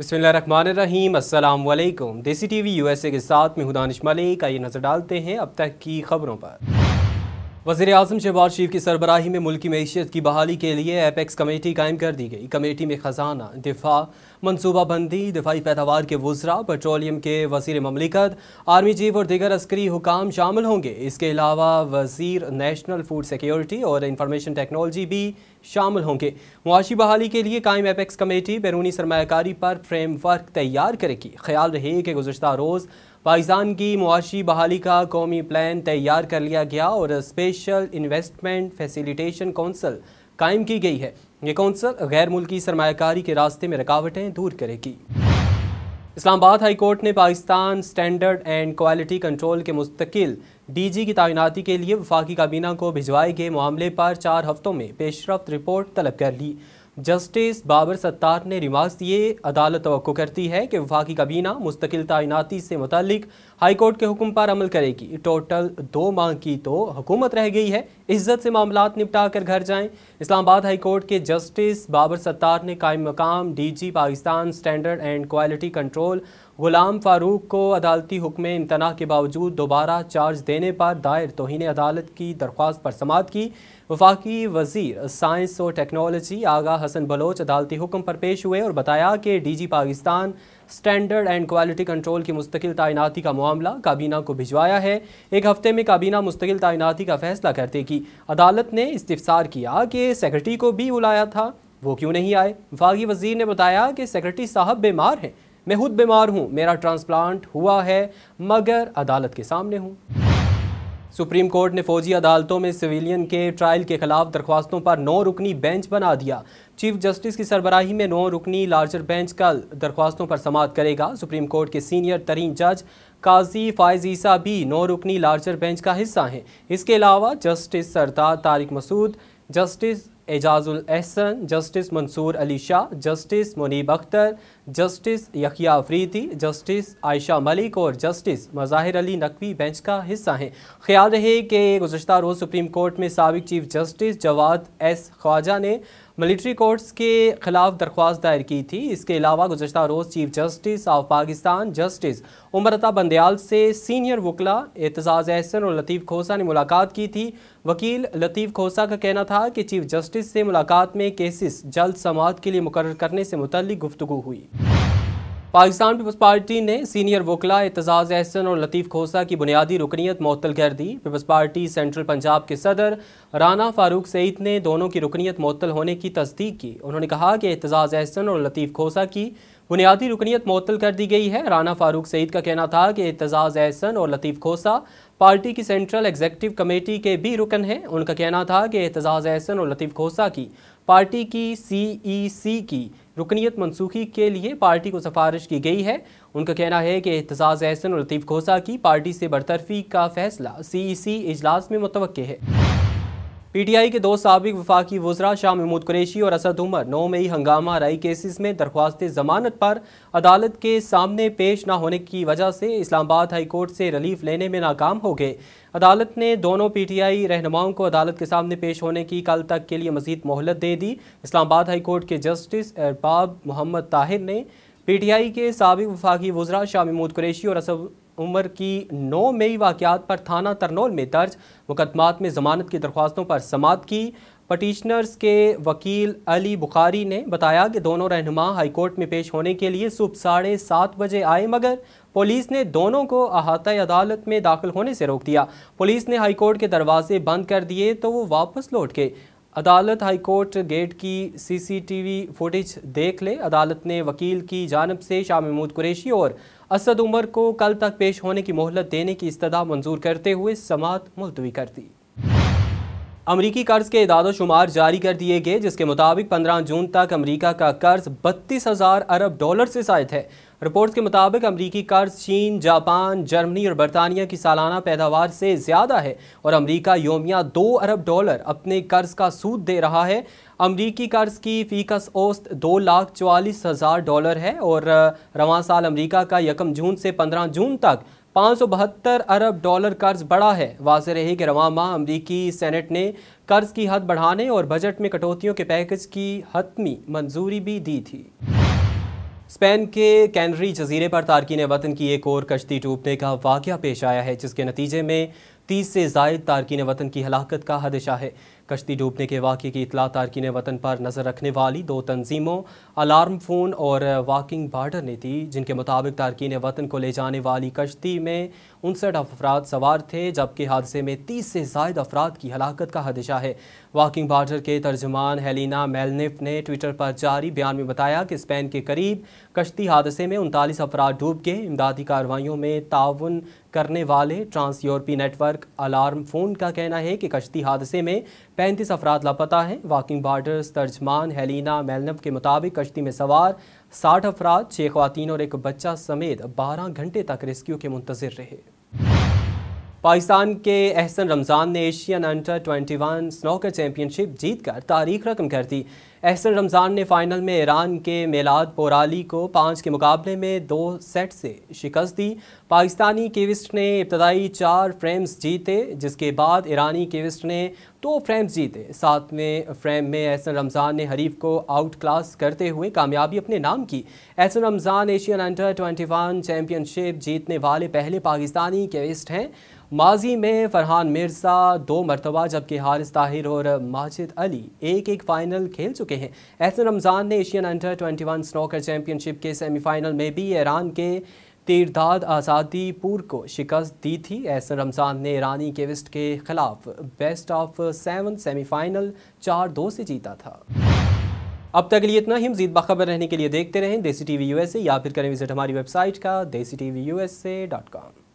बसमीम अल्लाम देसी टीवी यूएसए के साथ मैं हुदानिश मलिक आइए नज़र डालते हैं अब तक की खबरों पर वजीर अजम शहबाज शरीफ की सरबराही में मुल्की मीशत की बहाली के लिए एपेक्स कमेटी कायम कर दी गई कमेटी में खजाना दिफा मनसूबाबंदी दिफाई पैदावार के वजरा पेट्रोलियम के वजीर ममलिकत आर्मी चीफ और दीगर अस्करी हुकाम शामिल होंगे इसके अलावा वजीर नेशनल फूड सिक्योरिटी और इंफॉर्मेशन टेक्नोलॉजी भी शामिल होंगे मुआशी बहाली के लिए कायम एपेक्स कमेटी बैरूनी सरमाकारी पर फ्रेमवर्क तैयार करेगी ख्याल रहे कि गुजशत रोज़ पाकिस्तान की मुआशी बहाली का कौमी प्लान तैयार कर लिया गया और स्पेशल इन्वेस्टमेंट फैसिलिटेशन कौंसल कायम की गई है ये कौंसल गैर मुल्की सरमाकारी के रास्ते में रुकावटें दूर करेगी इस्लामाबाद हाई कोर्ट ने Pakistan standard and quality control के मुस्तकिल डीजी की तैनाती के लिए वफाकी काबीना को भिजवाए गए मामले पर चार हफ्तों में पेशरफ रिपोर्ट तलब कर ली जस्टिस बाबर सत्तार ने रिमार्क दिए अदालत तो करती है कि विभागी काबीना मुस्तकिल तैनाती से मुतलिक हाईकोर्ट के हुक्म पर अमल करेगी टोटल दो माह की तो हुकूमत रह गई है इज्जत से मामला निपटा कर घर जाएं इस्लामाबाद हाईकोर्ट के जस्टिस बाबर सत्तार ने कायम मकाम D G Pakistan standard and quality control Ghulam Farooq को अदालती हुक्म इम्तना के बावजूद दोबारा चार्ज देने पर दायर तोहन अदालत की दरख्वास्त पर समात की वफाकी वजीर साइंस और टेक्नोलॉजी आगा हसन बलोच अदालती हुक्म पर पेश हुए और बताया कि D G Pakistan standard and quality control की मुस्तकिल तैनाती का मामला काबीना को भिजवाया है एक हफ्ते में काबीना मुस्तकिल तैनाती का फैसला कर देगी अदालत ने इस्तफसार किया कि सेक्रेटरी को भी बुलाया था वो क्यों नहीं आए वफाकी वजीर ने बताया कि सेक्रेटरी साहब बीमार हैं मैं खुद बीमार हूँ मेरा ट्रांसप्लांट हुआ है मगर अदालत के सामने हूँ सुप्रीम कोर्ट ने फौजी अदालतों में सिविलियन के ट्रायल के खिलाफ दरख्वास्तों पर नौ रुकनी बेंच बना दिया चीफ जस्टिस की सरबराही में नौ रुकनी लार्जर बेंच कल दरख्वास्तों पर समाप्त करेगा सुप्रीम कोर्ट के सीनियर तरीन जज काजी फायज ईसा भी नौ रुकनी लार्जर बेंच का हिस्सा हैं इसके अलावा justice Sardar Tariq Masood justice Ijazul Ahsan justice Mansoor Ali Shah justice Munib Akhtar justice Yahya Afridi justice Ayesha Malik और जस्टिस मज़ाहिर अली नकवी बेंच का हिस्सा हैं ख्याल रहे कि गुजशत रोज़ सुप्रीम कोर्ट में सबक chief justice Jawwad S Khawaja ने मिलिट्री कोर्ट्स के खिलाफ दरख्वास्त दायर की थी इसके अलावा गुजशत रोज़ chief justice of Pakistan justice Umar Ata Bandial से सीनियर वकला एतजाज़ अहसन और लतीफ़ खोसा ने मुलाकात की थी वकील लतीफ़ खोसा का कहना था कि चीफ जस्टिस से मुलाकात में केसेस जल्द समात के लिए मुकर करने से मुतल गुफ्तु हुई पाकिस्तान पीपल्स पार्टी ने सीनियर वकला एतजाज़ एहसन और लतीफ़ खोसा की बुनियादी रुकनीत मअतल कर दी पीपल्स पार्टी सेंट्रल पंजाब के सदर राना फारूक सईद ने दोनों की रुकनीत मअतल होने की तस्दीक की उन्होंने कहा कि एतजाज़ एहसन और लतीफ़ खोसा की बुनियादी रुकनीत मअतल कर दी गई है राना फारूक सईद का कहना था कि एतजाज़ एहसन और लतीफ़ खोसा पार्टी की सेंट्रल एग्जेक्टिव कमेटी के भी रुकन हैं उनका कहना था कि एतजाज़ एहसन और लतीफ़ खोसा की पार्टी की सी ई सी की रुकनीत मनसूखी के लिए पार्टी को सिफारिश की गई है उनका कहना है कि एहतजाज एहसन और लतीफ़ खोसा की पार्टी से बरतरफी का फैसला सी ई सी इजलास में मुतव है पीटीआई के दो सबक वफाकी वजरा शाह महमूद कुरेशी और असद उमर नौ मई हंगामा रई केसेस में दरख्वास्त जमानत पर अदालत के सामने पेश न होने की वजह से इस्लामाबाद हाईकोर्ट से रिलीफ लेने में नाकाम हो गए अदालत ने दोनों पीटीआई रहनुमाओं को अदालत के सामने पेश होने की कल तक के लिए मजीद मोहलत दे दी इस्लामाबाद हाईकोर्ट के जस्टिस अरबाब मोहम्मद ताहिर ने आई के सबक वफाकी वजरा शाह महमूद कुरेशी और असद उम्र की नौ मई वाकत पर थाना तरनौल में दर्ज मुकदमात में ज़मानत की दरख्वास्तों पर समात की पटिशनर्स के वकील अली बुखारी ने बताया कि दोनों रहनुमा हाईकोर्ट में पेश होने के लिए सुबह साढ़े सात बजे आए मगर पुलिस ने दोनों को अहाता अदालत में दाखिल होने से रोक दिया पुलिस ने हाईकोर्ट के दरवाजे बंद कर दिए तो वो वापस लौट गए अदालत हाईकोर्ट गेट की सीसीटीवी फुटेज देख ले अदालत ने वकील की जानब से शाह महमूद कुरेशी और असद उमर को कल तक पेश होने की मोहलत देने की इस्तः मंजूर करते हुए समात मुलतवी कर दी अमरीकी कर्ज के इदादोशुमार जारी कर दिए गए जिसके मुताबिक 15 जून तक अमरीका का कर्ज बत्तीस हज़ार अरब डॉलर से शायद है रिपोर्ट्स के मुताबिक अमरीकी कर्ज चीन जापान जर्मनी और बरतानिया की सालाना पैदावार से ज़्यादा है और अमरीका योमिया दो अरब डॉलर अपने कर्ज का सूद दे रहा है अमरीकी कर्ज की फ़ीकस औस्त दो लाख चवालीस हज़ार डॉलर है और रवान साल अमरीका का यकम जून से पंद्रह जून तक पाँच अरब डॉलर कर्ज बढ़ा है वाज रही कि रवान माह अमरीकी सेनेट ने कर्ज की हद बढ़ाने और बजट में कटौतियों के पैकेज की हतमी मंजूरी भी दी थी स्पेन के कैनरी जजीरे पर तारकिन वतन की एक और कश्ती टूटने का वाक़ पेश आया है जिसके नतीजे में तीस से जायद तारकिन वतन की हलाकत का हदशा है कश्ती डूबने के वाक़े की इतला तारकिन वतन पर नज़र रखने वाली दो तनजीमों अलार्म फ़ोन और वाकिंग बार्डर ने दी जिनके मुताबिक तारकिन वतन को ले जाने वाली कश्ती में उनसठ अफराद सवार थे जबकि हादसे में तीस से जायद अफराद की हलाकत का हदशा है वाकिंग बार्डर के तर्जमान हेलिना मेलनिफ ने ट्विटर पर जारी बयान में बताया कि स्पेन के करीब कश्ती हादसे में उनतालीस अफराद डूब गए इमदादी कार्रवाई में ताउन करने वाले ट्रांस यूरोपी नेटवर्क अलार्म फ़ोन का कहना है कि कश्ती हादसे में 35 अफराद लापता हैं वॉकिंग बार्डर्स तर्जमान हेलिना मेलनब के मुताबिक कश्ती में सवार 60 अफराद छः खातन और एक बच्चा समेत 12 घंटे तक रेस्क्यू के मुंतजर रहे पाकिस्तान के एहसन रमज़ान ने एशियन अंडर 21 स्नोकर चैम्पियनशिप जीत कर तारीख रकम कर दी एहसन रमज़ान ने फ़ाइनल में ईरान के मेलाद पोराली को पाँच के मुकाबले में दो सेट से शिकस्त दी पाकिस्तानी केविस्ट ने इब्तदाई चार फ्रेम्स जीते जिसके बाद ईरानी केविस्ट ने दो फ्रेम्स जीते सातवें फ्रेम में एहसन रमज़ान ने हरीफ को आउट क्लास करते हुए कामयाबी अपने नाम की Ahsan Ramzan Asian under twenty championship जीतने वाले पहले पाकिस्तानी केविस्ट हैं माजी में फरहान मिर्ज़ा दो मरतबा जबकि हारिस ताहिर और माजिद अली एक एक फ़ाइनल खेल चुके हैं एहसन रमज़ान ने एशियन अंडर 21 स्नोकर चैम्पियनशिप के सेमीफाइनल में भी ईरान के तीरदाद आज़ादीपुर को शिकस्त दी थी एहसन रमज़ान ने ईरानी केविस्ट के खिलाफ बेस्ट ऑफ सेवन सेमीफाइनल चार दो से जीता था अब तक लिए इतना ही मजीद बाखबर रहने के लिए देखते रहें देसी टी वी यू एस या फिर करें विजिट हमारी वेबसाइट का Desi T V U S dot com